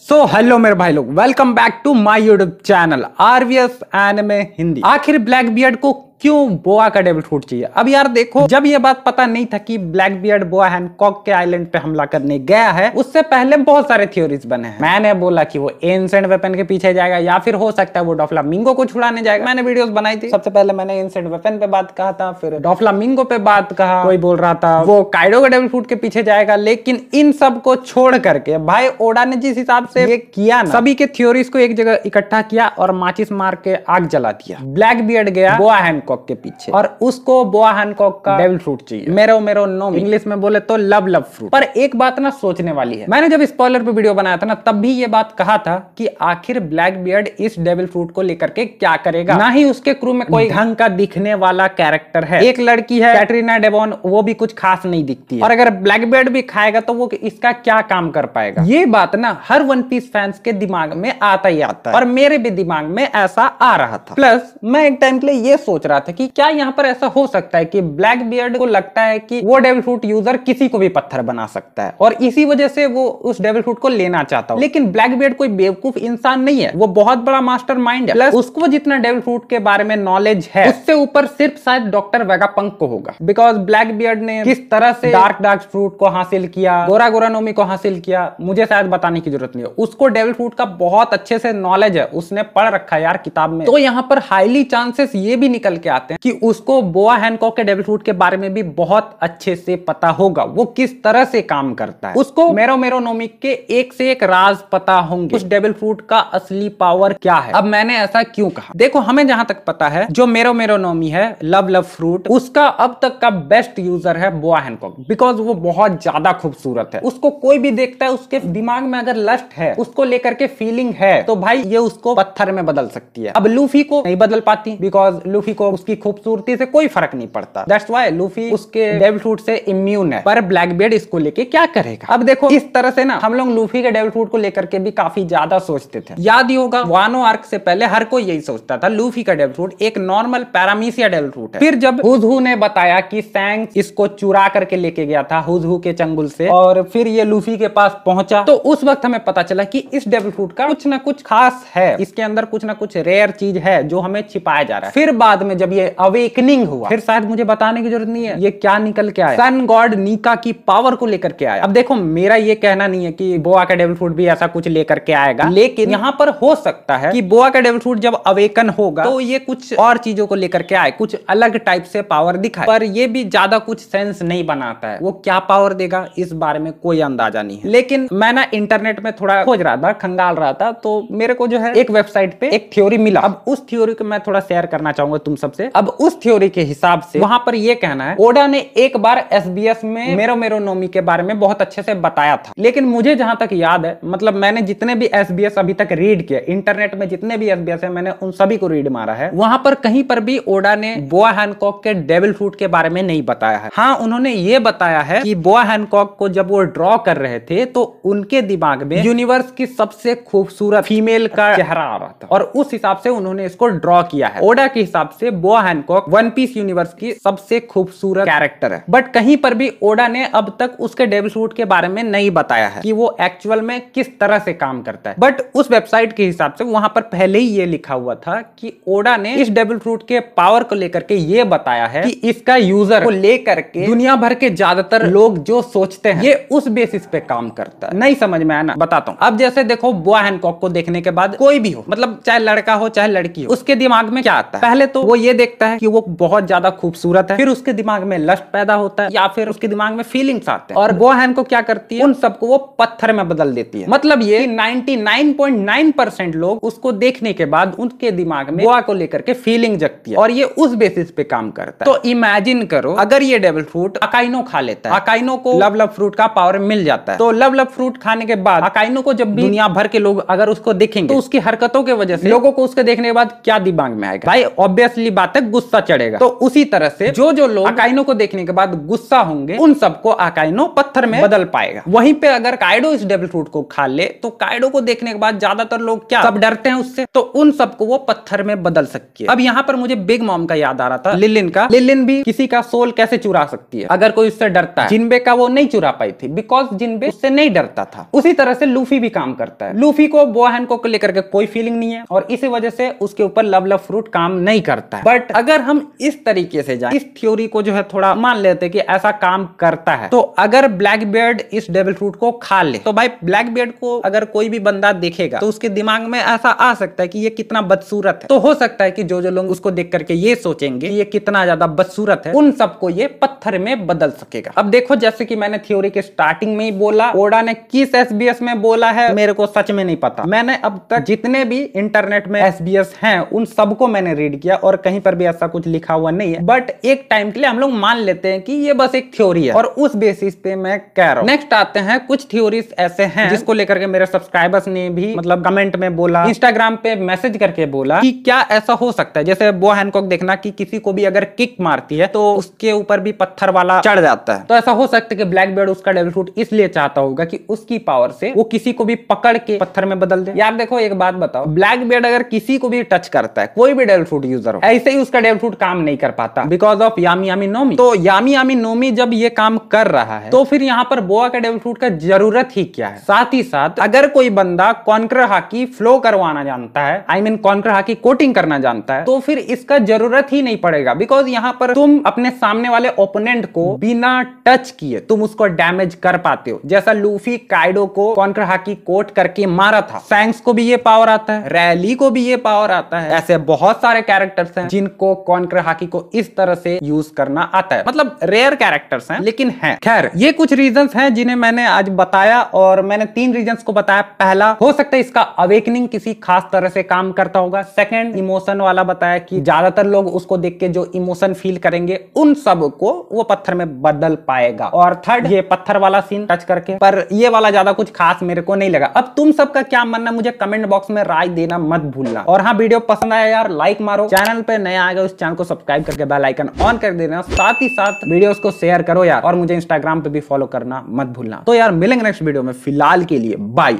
so hello मेरे भाई लोग welcome back to my YouTube channel RVS anime Hindi आखिर ब्लैक बियर्ड को क्यों बोआ का डेविड फ्रूट चाहिए अब यार देखो जब ये बात पता नहीं था कि ब्लैक बियर्ड बोआ हैंकॉक के आइलैंड पे हमला करने गया है उससे पहले बहुत सारे थ्योरीज बने हैं मैंने बोला कि वो एंसेंट वेपन के पीछे जाएगा या फिर हो सकता है वो डॉफला मिंगो को छुड़ाने जाएगा मैंने वीडियो बनाई थी सबसे पहले मैंने एंसेंट वेपन पे बात कहा था फिर डॉफला मिंगो पे बात कहा कोई बोल रहा था वो काइडो का डेविड फ्रूट के पीछे जाएगा लेकिन इन सब को छोड़ करके भाई ओडा ने जिस हिसाब से ये किया ना सभी के थ्योरीज को एक जगह इकट्ठा किया और माचिस मार के आग जला दिया ब्लैक बियर्ड गया बोआ हैंकॉक हैनकॉक के पीछे और उसको बोआ हैनकॉक का डेविल फ्रूट चाहिए मेरो मेरो नो इंग्लिश में बोले तो लव लव फ्रूट पर एक बात ना सोचने वाली है मैंने जब स्पॉलर पे वीडियो बनाया था ना तब भी ये बात कहा था कि आखिर ब्लैक बियर्ड इस डेविल फ्रूट को लेकर के क्या करेगा ना ही उसके क्रू में कोई ढंग का दिखने वाला कैरेक्टर है एक लड़की है कैटरीना डेबोन वो भी कुछ खास नहीं दिखती और अगर ब्लैक बियर्ड भी खाएगा तो वो इसका क्या काम कर पाएगा ये बात ना हर वन पीस फैंस के दिमाग में आता ही आता है और मेरे भी दिमाग में ऐसा आ रहा था प्लस मैं एक टाइम के लिए ये सोच रहा रहा था कि क्या यहाँ पर ऐसा हो सकता है कि ब्लैक बियर्ड को लगता है कि वो डेविल फ्रूट यूजर किसी को भी पत्थर बना सकता है और इसी वजह से वो उस डेविल फ्रूट को लेना चाहता हूँ लेकिन ब्लैक बियर्ड कोई बेवकूफ इंसान नहीं है वो बहुत बड़ा मास्टर माइंड है प्लस उसको जितना डेविल फ्रूट के बारे में नॉलेज है उससे ऊपर सिर्फ शायद डॉक्टर वेगापंक को होगा बिकॉज ब्लैक बियर्ड ने किस तरह से डार्क डार्क फ्रूट को हासिल किया गोरा गोरा नोमी को हासिल किया मुझे शायद बताने की जरूरत नहीं है उसको डेविल फ्रूट का बहुत अच्छे से नॉलेज है उसने पढ़ रखा यार किताब में तो यहाँ पर हाईली चांसेस ये भी निकल के आते हैं कि उसको बोआ हैनकॉक के डेविल फ्रूट के बारे में भी बहुत अच्छे से पता होगा वो किस तरह से काम करता है उसको मेरो मेरोनोमिक के एक से एक राज पता होंगे उस डेविल फ्रूट का असली पावर क्या है अब मैंने ऐसा क्यों कहा देखो हमें जहां तक पता है जो मेरो मेरोनोमी है लव लव फ्रूट उसका अब तक का बेस्ट यूजर है बोआ हैनकॉक बिकॉज वो बहुत ज्यादा खूबसूरत है उसको कोई भी देखता है उसके दिमाग में अगर लस्ट है उसको लेकर के फीलिंग है तो भाई ये उसको पत्थर में बदल सकती है अब लूफी को नहीं बदल पाती बिकॉज लूफी को और उसकी खूबसूरती से कोई फर्क नहीं पड़ता दैट्स वाई लूफी उसके डेविल फ्रूट से इम्यून है पर ब्लैक बेड इसको लेके क्या करेगा अब देखो इस तरह से ना हम लोग लूफी के डेविल फ्रूट को लेकर के भी काफी ज्यादा सोचते थे याद ही होगा वानो आर्क से पहले हर कोई यही सोचता था लूफी का डेविल फ्रूट एक नॉर्मल पैरामीसिया डेविल फ्रूट है फिर जब हुजहू ने बताया कि सैंग इसको चुरा करके लेके गया था हुजहू के चंगुल से और फिर ये लूफी के पास पहुंचा तो उस वक्त हमें पता चला कि इस डेविल फ्रूट का कुछ ना कुछ खास है इसके अंदर कुछ ना कुछ रेयर चीज है जो हमें छिपाया जा रहा है फिर बाद में जब ये अवेकनिंग हुआ फिर शायद मुझे बताने की जरूरत नहीं है ये क्या निकल के आया सन गॉड नीका की पावर को लेकर के आया अब देखो मेरा ये कहना नहीं है कि बोआ का डेबल फ्रूट भी ऐसा कुछ लेकर के आएगा लेकिन यहाँ पर हो सकता है कि बोआ का डेबल फ्रूट जब अवेकन होगा तो ये कुछ और चीजों को लेकर के आए कुछ अलग टाइप से पावर दिखाए पर ये भी ज्यादा कुछ सेंस नहीं बनाता है वो क्या पावर देगा इस बारे में कोई अंदाजा नहीं है लेकिन मैं ना इंटरनेट में थोड़ा खोज रहा था खंगाल रहा था तो मेरे को जो है एक वेबसाइट पे एक थ्योरी मिला अब उस थ्योरी को मैं थोड़ा शेयर करना चाहूंगा तुम सब हिसाब से अब उस थ्योरी के हिसाब से वहां पर यह कहना है ओडा ने एक बार एस बी एस में मेरो मेरो नोमी के बारे में बहुत अच्छे से बताया था लेकिन मुझे जहां तक याद है मतलब मैंने जितने भी एस बी एस अभी तक रीड किया इंटरनेट में जितने भी एस है मैंने उन सभी को रीड मारा है वहां पर कहीं पर भी ओडा ने बोआ हैनकॉक के डेविल फ्रूट के बारे में नहीं बताया है हाँ उन्होंने ये बताया है कि बोआ हैनकॉक को जब वो ड्रॉ कर रहे थे तो उनके दिमाग में यूनिवर्स की सबसे खूबसूरत फीमेल का चेहरा आ रहा था और उस हिसाब से उन्होंने इसको ड्रॉ किया है ओडा के हिसाब से Boa Hancock One Piece universe की सबसे खूबसूरत कैरेक्टर है बट कहीं पर भी ओडा ने अब तक उसके डेविल सूट के बारे में नहीं बताया है कि वो एक्चुअल में किस तरह से काम करता है बट उस वेबसाइट के हिसाब से वहां पर पहले ही ये लिखा हुआ था कि ओडा ने इस डेविल फ्रूट के पावर को लेकर के ये बताया है कि इसका यूजर को लेकर के दुनिया भर के ज्यादातर लोग जो सोचते हैं ये उस बेसिस पे काम करता है नहीं समझ में आना बताता हूँ अब जैसे देखो बुआ हैनकॉक को देखने के बाद कोई भी हो मतलब चाहे लड़का हो चाहे लड़की हो उसके दिमाग में क्या आता है पहले तो वो ये देखता है कि वो बहुत ज्यादा खूबसूरत है फिर उसके दिमाग में लस्ट पैदा होता है या फिर उसके दिमाग में फीलिंग्स आते हैं और गोहैन को क्या करती है उन सबको वो पत्थर में बदल देती है मतलब ये 99.9 परसेंट लोग उसको देखने के बाद उनके दिमाग में गोवा को लेकर के फीलिंग जगती है और ये उस बेसिस पे काम करता है तो इमेजिन करो अगर ये डेबल फ्रूट अकाइनो खा लेता है अकाइनो को लव लव फ्रूट का पावर मिल जाता है तो लव लव फ्रूट खाने के बाद अकाइनो को जब भी दुनिया भर के लोग अगर उसको देखेंगे तो उसकी हरकतों के वजह से लोगों को उसके देखने के बाद क्या दिमाग में आएगा भाई ऑब्वियसली बात है गुस्सा चढ़ेगा तो उसी तरह से जो जो लोग आकाइनो को देखने के बाद गुस्सा होंगे उन सबको आकाइनो पत्थर में बदल पाएगा वहीं पे अगर काइडो इस डेबल फ्रूट को खा ले तो काइडो को देखने के बाद ज्यादातर लोग क्या सब डरते हैं उससे तो उन सबको वो पत्थर में बदल सकती है अब यहाँ पर मुझे बिग मॉम का याद आ रहा था लिलिन का लिलिन भी किसी का सोल कैसे चुरा सकती है अगर कोई उससे डरता है जिनबे का वो नहीं चुरा पाई थी बिकॉज जिनबे उससे नहीं डरता था उसी तरह से लूफी भी काम करता है लूफी को बोहन को लेकर के कोई फीलिंग नहीं है और इसी वजह से उसके ऊपर लव लव फ्रूट काम नहीं करता है बट अगर हम इस तरीके से जाए इस थ्योरी को जो है थोड़ा मान लेते कि ऐसा काम करता है तो अगर ब्लैक बेर्ड इस डेबल फ्रूट को खा ले तो भाई ब्लैक बेर्ड को अगर कोई भी बंदा देखेगा तो उसके दिमाग में ऐसा आ सकता है कि ये कितना बदसूरत है तो हो सकता है कि जो जो लोग उसको देख करके ये सोचेंगे ये कितना ज्यादा बदसूरत है उन सबको ये पत्थर में बदल सकेगा अब देखो जैसे कि मैंने थ्योरी के स्टार्टिंग में ही बोला ओडा ने किस एस में बोला है मेरे को सच में नहीं पता मैंने अब तक जितने भी इंटरनेट में एस हैं उन सबको मैंने रीड किया और कहीं कहीं पर भी ऐसा कुछ लिखा हुआ नहीं है बट एक टाइम के लिए हम लोग मान लेते हैं कि ये बस एक थ्योरी है और उस बेसिस पे मैं कह रहा हूँ नेक्स्ट आते हैं कुछ थ्योरी ऐसे हैं जिसको लेकर के मेरे सब्सक्राइबर्स ने भी मतलब कमेंट में बोला इंस्टाग्राम पे मैसेज करके बोला कि क्या ऐसा हो सकता है जैसे बो हैनकॉक देखना कि किसी को भी अगर किक मारती है तो उसके ऊपर भी पत्थर वाला चढ़ जाता है तो ऐसा हो सकता है की ब्लैक बेड उसका डेबल फ्रूट इसलिए चाहता होगा की उसकी पावर से वो किसी को भी पकड़ के पत्थर में बदल दे यार देखो एक बात बताओ ब्लैक बेड अगर किसी को भी टच करता है कोई भी डेबल फ्रूट यूजर हो ऐसे ही उसका डेवल फ्रूट काम नहीं कर पाता बिकॉज ऑफ यामी यामी नोमी तो यामी यामी नोमी जब ये काम कर रहा है तो फिर यहाँ पर बोआ का डेवल फ्रूट का जरूरत ही क्या है साथ ही साथ अगर कोई बंदा कॉन्कर हाकी फ्लो करवाना जानता है आई मीन mean, हाकी कोटिंग करना जानता है तो फिर इसका जरूरत ही नहीं पड़ेगा बिकॉज यहाँ पर तुम अपने सामने वाले ओपोनेंट को बिना टच किए तुम उसको डैमेज कर पाते हो जैसा लूफी काइडो को कॉन्कर हाकी कोट करके मारा था सैंक्स को भी ये पावर आता है रैली को भी ये पावर आता है ऐसे बहुत सारे कैरेक्टर्स हैं जिनको कॉन्कर हाकी को इस तरह से यूज करना आता है मतलब रेयर कैरेक्टर्स हैं लेकिन है खैर ये कुछ रीजन हैं जिन्हें मैंने आज बताया और मैंने तीन रीजन को बताया पहला हो सकता है इसका अवेकनिंग किसी खास तरह से काम करता होगा सेकेंड इमोशन वाला बताया कि ज्यादातर लोग उसको देख के जो इमोशन फील करेंगे उन सब को वो पत्थर में बदल पाएगा और थर्ड ये पत्थर वाला सीन टच करके पर ये वाला ज्यादा कुछ खास मेरे को नहीं लगा अब तुम सबका क्या मानना मुझे कमेंट बॉक्स में राय देना मत भूलना और हाँ वीडियो पसंद आया यार लाइक मारो चैनल पे नया आएगा उस चैनल को सब्सक्राइब करके बेल आइकन ऑन कर देना साथ ही साथ वीडियोस को शेयर करो यार और मुझे इंस्टाग्राम पे भी फॉलो करना मत भूलना तो यार मिलेंगे नेक्स्ट वीडियो में फिलहाल के लिए बाय